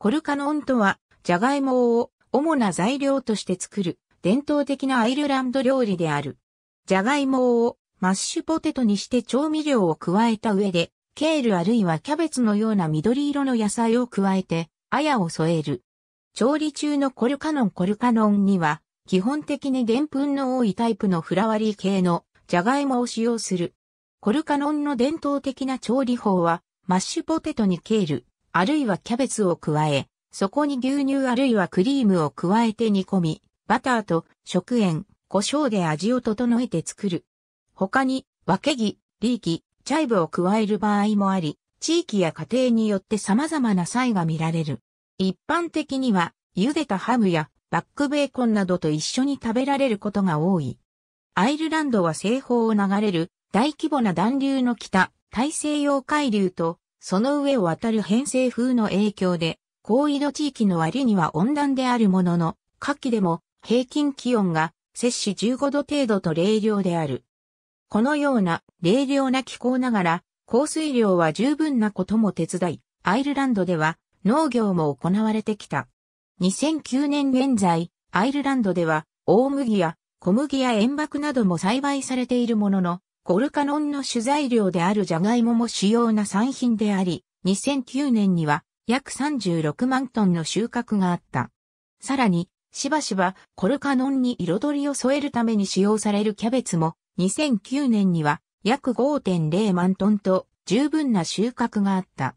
コルカノンとは、ジャガイモを主な材料として作る伝統的なアイルランド料理である。ジャガイモをマッシュポテトにして調味料を加えた上で、ケールあるいはキャベツのような緑色の野菜を加えて、あやを添える。調理中のコルカノンコルカノンには、基本的に澱粉の多いタイプのフラワリー系のジャガイモを使用する。コルカノンの伝統的な調理法は、マッシュポテトにケール、あるいはキャベツを加え、そこに牛乳あるいはクリームを加えて煮込み、バターと食塩、胡椒で味を整えて作る。他に、分け木、リーキ、チャイブを加える場合もあり、地域や家庭によって様々な差異が見られる。一般的には、茹でたハムやバックベーコンなどと一緒に食べられることが多い。アイルランドは西方を流れる大規模な暖流の北、大西洋海流とその上を渡る偏西風の影響で、高緯度地域の割には温暖であるものの、夏季でも平均気温が摂氏15度程度と冷涼である。このような冷涼な気候ながら、降水量は十分なことも手伝い、アイルランドでは農業も行われてきた。2009年現在、アイルランドでは大麦や小麦や塩爆なども栽培されているものの、ゴルカノンの主材料であるジャガイモも主要な産品であり、2009年には約36万トンの収穫があった。さらに、しばしばコルカノンに彩りを添えるために使用されるキャベツも2009年には約5.0万トンと十分な収穫があった。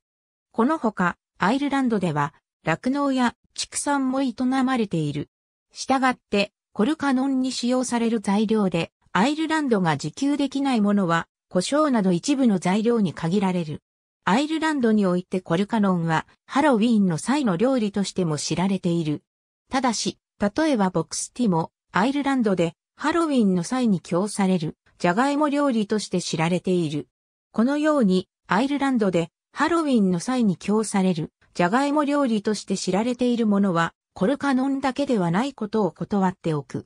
このほかアイルランドでは酪農や畜産も営まれている。したがってコルカノンに使用される材料でアイルランドが自給できないものは、胡椒など一部の材料に限られる。アイルランドにおいてコルカノンは、ハロウィーンの際の料理としても知られている。ただし、例えばボックスティも、アイルランドで、ハロウィンの際に供される、ジャガイモ料理として知られている。このように、アイルランドで、ハロウィンの際に供される、ジャガイモ料理として知られているものは、コルカノンだけではないことを断っておく。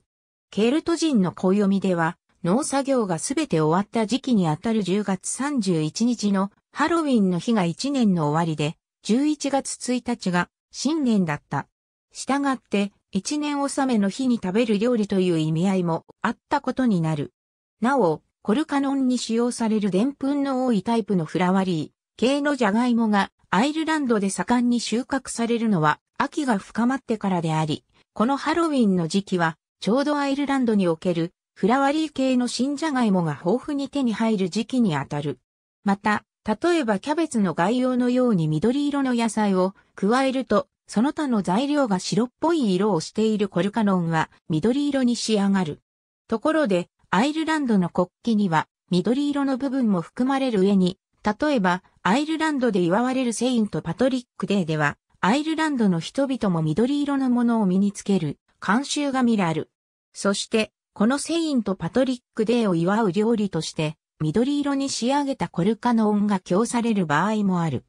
ケルト人の暦では、農作業がすべて終わった時期にあたる10月31日のハロウィンの日が1年の終わりで、11月1日が新年だった。したがって、1年納めの日に食べる料理という意味合いもあったことになる。なお、コルカノンに使用される澱粉の多いタイプのフラワリー、系のジャガイモがアイルランドで盛んに収穫されるのは秋が深まってからであり、このハロウィンの時期はちょうどアイルランドにおけるフラワリー系の新ジャガイモが豊富に手に入る時期にあたる。また、例えばキャベツの概要のように緑色の野菜を加えると、その他の材料が白っぽい色をしているコルカノンは緑色に仕上がる。ところで、アイルランドの国旗には緑色の部分も含まれる上に、例えば、アイルランドで祝われるセイント・パトリック・デーでは、アイルランドの人々も緑色のものを身につける。監修が見られる。そして、このセインとパトリックデーを祝う料理として、緑色に仕上げたコルカノンが供される場合もある。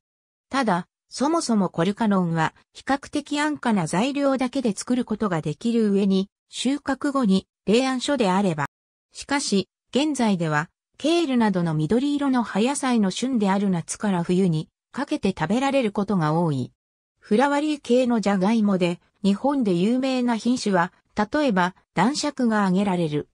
ただ、そもそもコルカノンは比較的安価な材料だけで作ることができる上に、収穫後に冷暗所であれば。しかし、現在では、ケールなどの緑色の葉野菜の旬である夏から冬にかけて食べられることが多い。フラワリー系のジャガイモで、日本で有名な品種は、例えば、男爵が挙げられる。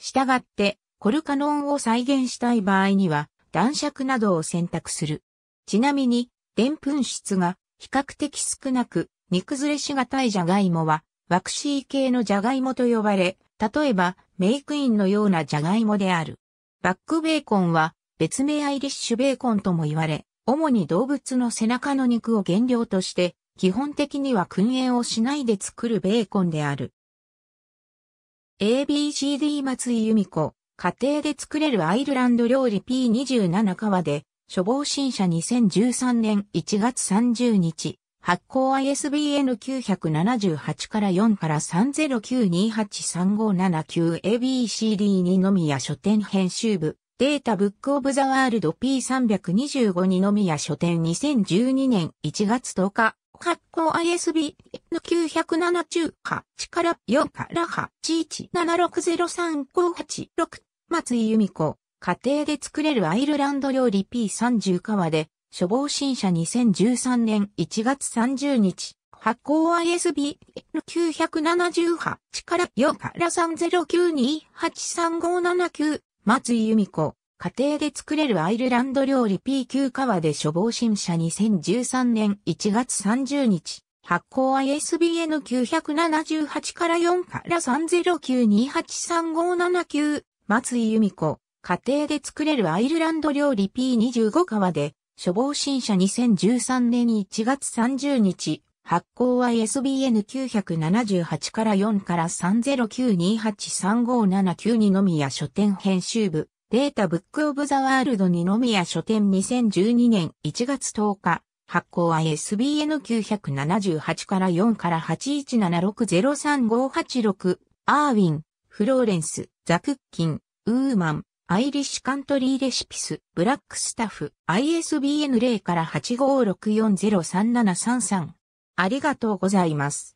したがって、コルカノンを再現したい場合には、男爵などを選択する。ちなみに、でんぷん質が比較的少なく、煮崩れしがたいジャガイモは、ワクシー系のジャガイモと呼ばれ、例えば、メイクインのようなジャガイモである。バックベーコンは、別名アイリッシュベーコンとも言われ、主に動物の背中の肉を原料として、基本的には燻煙をしないで作るベーコンである。ABCD 松井由美子、家庭で作れるアイルランド料理 P27 川で、処方新社2013年1月30日、発行 ISBN 978から4から30928357 9 a b c d 二のみや書店編集部。データブックオブザワールド P325 二宮書店2012年1月10日、発行 ISB の978から4から817603586松井由美子、家庭で作れるアイルランド料理 P30 川で、処方新社2013年1月30日、発行 ISB の978から4から3 0 9 2 8 3 5 7 9松井由美子、家庭で作れるアイルランド料理 p 級川で処方新社2013年1月30日、発行 ISBN 978から4から3092835779、松井由美子、家庭で作れるアイルランド料理 P25 川で、処方新社2013年1月30日、発行は ISBN978 から4から3092835792のみや書店編集部、データブックオブザワールドにのみや書店2012年1月10日、発行は ISBN978 から4から8 1 7 6 0 3 5 8 6アーウィン、フローレンス、ザクッキン、ウーマン、アイリッシュカントリーレシピス、ブラックスタッフ、ISBN0 から85640373ありがとうございます。